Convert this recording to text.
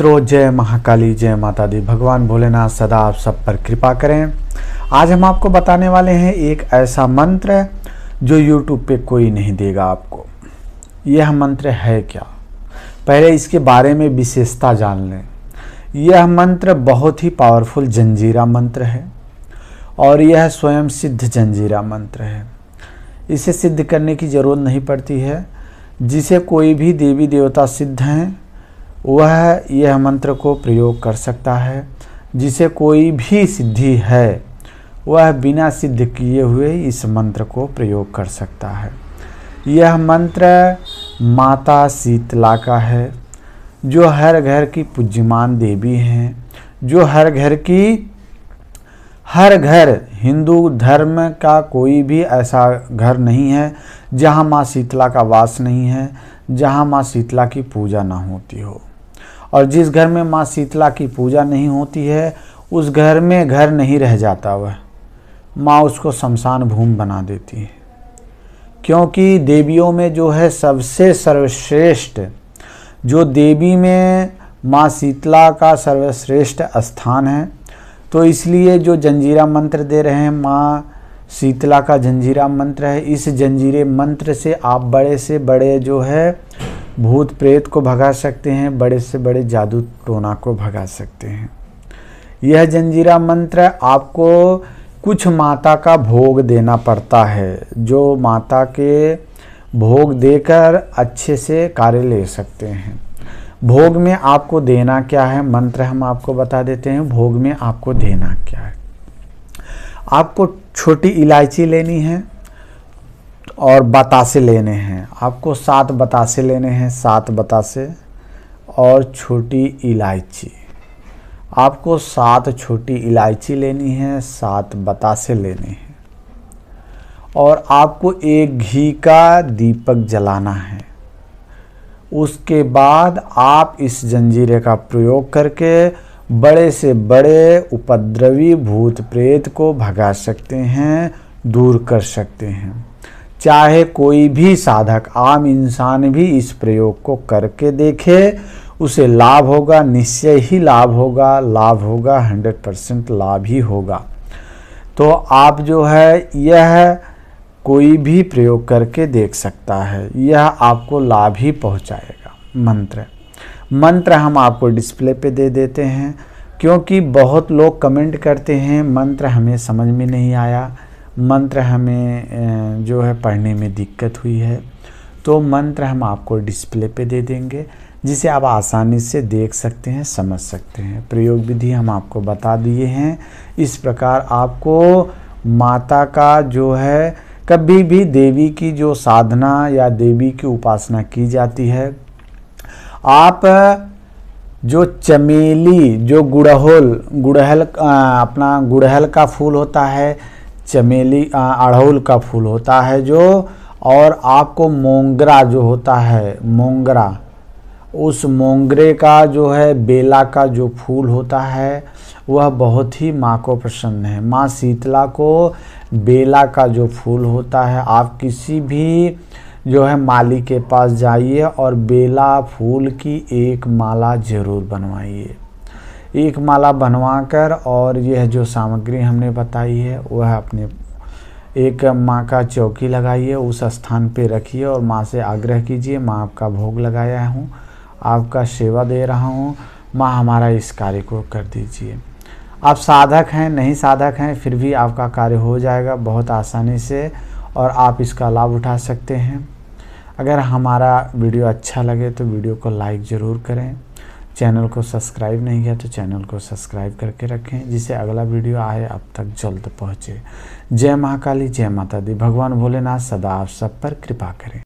मित्रों जय महाकाली जय माता दी भगवान भोलेनाथ सदा आप सब पर कृपा करें आज हम आपको बताने वाले हैं एक ऐसा मंत्र जो YouTube पे कोई नहीं देगा आपको यह मंत्र है क्या पहले इसके बारे में विशेषता जान लें यह मंत्र बहुत ही पावरफुल जंजीरा मंत्र है और यह स्वयं सिद्ध जंजीरा मंत्र है इसे सिद्ध करने की ज़रूरत नहीं पड़ती है जिसे कोई भी देवी देवता सिद्ध हैं वह यह मंत्र को प्रयोग कर सकता है जिसे कोई भी सिद्धि है वह बिना सिद्ध किए हुए इस मंत्र को प्रयोग कर सकता है यह मंत्र माता शीतला का है जो हर घर की पूज्यमान देवी हैं जो हर घर की हर घर हिंदू धर्म का कोई भी ऐसा घर नहीं है जहाँ माँ शीतला का वास नहीं है जहाँ माँ शीतला की पूजा ना होती हो और जिस घर में माँ शीतला की पूजा नहीं होती है उस घर में घर नहीं रह जाता वह माँ उसको शमशान भूमि बना देती है क्योंकि देवियों में जो है सबसे सर्वश्रेष्ठ जो देवी में माँ शीतला का सर्वश्रेष्ठ स्थान है तो इसलिए जो जंजीरा मंत्र दे रहे हैं माँ शीतला का जंजीरा मंत्र है इस जंजीरे मंत्र से आप बड़े से बड़े जो है भूत प्रेत को भगा सकते हैं बड़े से बड़े जादू टोना को भगा सकते हैं यह जंजीरा मंत्र आपको कुछ माता का भोग देना पड़ता है जो माता के भोग देकर अच्छे से कार्य ले सकते हैं भोग में आपको देना क्या है मंत्र हम आपको बता देते हैं भोग में आपको देना क्या है आपको छोटी इलायची लेनी है और बतासे लेने हैं आपको सात बतासे लेने हैं सात बतासे और छोटी इलायची आपको सात छोटी इलायची लेनी है सात बतासे लेने हैं और आपको एक घी का दीपक जलाना है उसके बाद आप इस जंजीरे का प्रयोग करके बड़े से बड़े उपद्रवी भूत प्रेत को भगा सकते हैं दूर कर सकते हैं चाहे कोई भी साधक आम इंसान भी इस प्रयोग को करके देखे उसे लाभ होगा निश्चय ही लाभ होगा लाभ होगा हंड्रेड परसेंट लाभ ही होगा तो आप जो है यह कोई भी प्रयोग करके देख सकता है यह आपको लाभ ही पहुंचाएगा मंत्र मंत्र हम आपको डिस्प्ले पे दे देते हैं क्योंकि बहुत लोग कमेंट करते हैं मंत्र हमें समझ में नहीं आया मंत्र हमें जो है पढ़ने में दिक्कत हुई है तो मंत्र हम आपको डिस्प्ले पे दे देंगे जिसे आप आसानी से देख सकते हैं समझ सकते हैं प्रयोग विधि हम आपको बता दिए हैं इस प्रकार आपको माता का जो है कभी भी देवी की जो साधना या देवी की उपासना की जाती है आप जो चमेली जो गुड़हल गुड़हल अपना गुड़हल का फूल होता है चमेली अड़हुल का फूल होता है जो और आपको मोंगरा जो होता है मोंगरा उस मोंगरे का जो है बेला का जो फूल होता है वह बहुत ही माँ को प्रसन्न है माँ शीतला को बेला का जो फूल होता है आप किसी भी जो है माली के पास जाइए और बेला फूल की एक माला ज़रूर बनवाइए एक माला बनवा कर और यह जो सामग्री हमने बताई है वह अपने एक माँ का चौकी लगाइए उस स्थान पे रखिए और माँ से आग्रह कीजिए माँ आपका भोग लगाया हूँ आपका सेवा दे रहा हूँ माँ हमारा इस कार्य को कर दीजिए आप साधक हैं नहीं साधक हैं फिर भी आपका कार्य हो जाएगा बहुत आसानी से और आप इसका लाभ उठा सकते हैं अगर हमारा वीडियो अच्छा लगे तो वीडियो को लाइक ज़रूर करें चैनल को सब्सक्राइब नहीं किया तो चैनल को सब्सक्राइब करके रखें जिससे अगला वीडियो आए अब तक जल्द पहुँचे जय महाकाली जय माता दी भगवान भोलेनाथ सदा आप सब पर कृपा करें